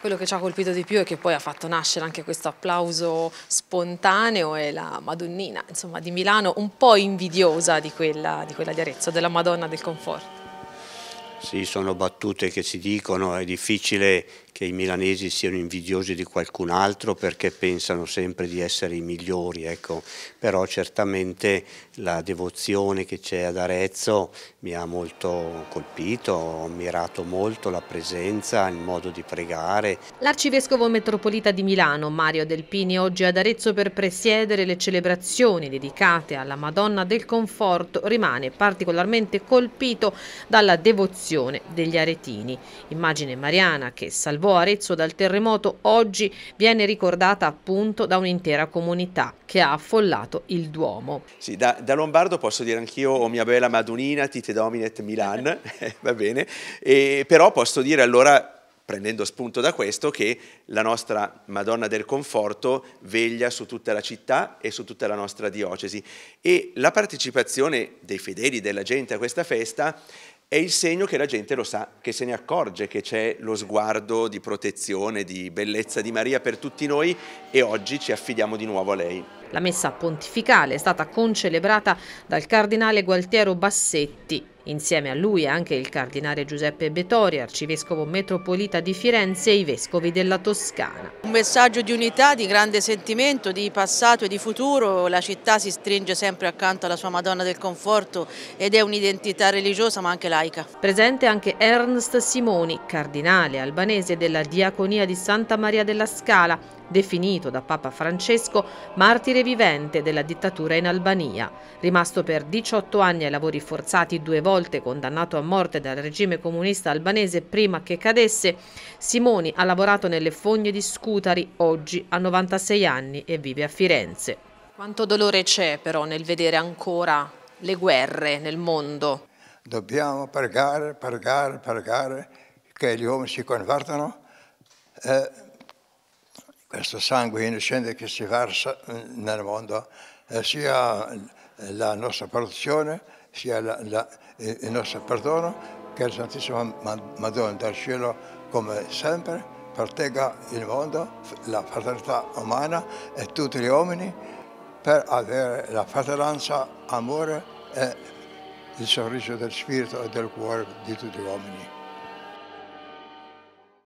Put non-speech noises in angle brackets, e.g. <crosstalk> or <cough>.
Quello che ci ha colpito di più e che poi ha fatto nascere anche questo applauso spontaneo è la Madonnina, insomma, di Milano, un po' invidiosa di quella di, quella di Arezzo, della Madonna del Conforto. Sì, sono battute che si dicono, è difficile che i milanesi siano invidiosi di qualcun altro perché pensano sempre di essere i migliori, ecco. però certamente la devozione che c'è ad Arezzo mi ha molto colpito, ho ammirato molto la presenza, il modo di pregare. L'arcivescovo metropolita di Milano, Mario Delpini, oggi ad Arezzo per presiedere le celebrazioni dedicate alla Madonna del Conforto, rimane particolarmente colpito dalla devozione l'azione degli aretini. Immagine mariana che salvò Arezzo dal terremoto oggi viene ricordata appunto da un'intera comunità che ha affollato il Duomo. Sì, da, da Lombardo posso dire anch'io o mia bella Madunina, tite dominet Milan, <laughs> eh, va bene, e, però posso dire allora prendendo spunto da questo, che la nostra Madonna del Conforto veglia su tutta la città e su tutta la nostra diocesi. E la partecipazione dei fedeli, della gente a questa festa è il segno che la gente lo sa, che se ne accorge, che c'è lo sguardo di protezione, di bellezza di Maria per tutti noi e oggi ci affidiamo di nuovo a lei. La messa pontificale è stata concelebrata dal cardinale Gualtiero Bassetti. Insieme a lui anche il cardinale Giuseppe Betori, arcivescovo metropolita di Firenze e i vescovi della Toscana. Un messaggio di unità, di grande sentimento, di passato e di futuro. La città si stringe sempre accanto alla sua Madonna del Conforto ed è un'identità religiosa ma anche laica. Presente anche Ernst Simoni, cardinale albanese della Diaconia di Santa Maria della Scala, definito da Papa Francesco martire sopravvivente della dittatura in Albania. Rimasto per 18 anni ai lavori forzati due volte, condannato a morte dal regime comunista albanese prima che cadesse, Simoni ha lavorato nelle fogne di Scutari, oggi ha 96 anni e vive a Firenze. Quanto dolore c'è però nel vedere ancora le guerre nel mondo? Dobbiamo pregare, pregare, pregare che gli uomini si convertano. Eh, questo sangue innocente che si versa eh, nel mondo, eh, sia la nostra produzione, sia la, la, eh, il nostro perdono, che la Santissima Madonna dal cielo, come sempre, protegga il mondo, la fraternità umana e tutti gli uomini per avere la fratellanza, amore e il sorriso del spirito e del cuore di tutti gli uomini.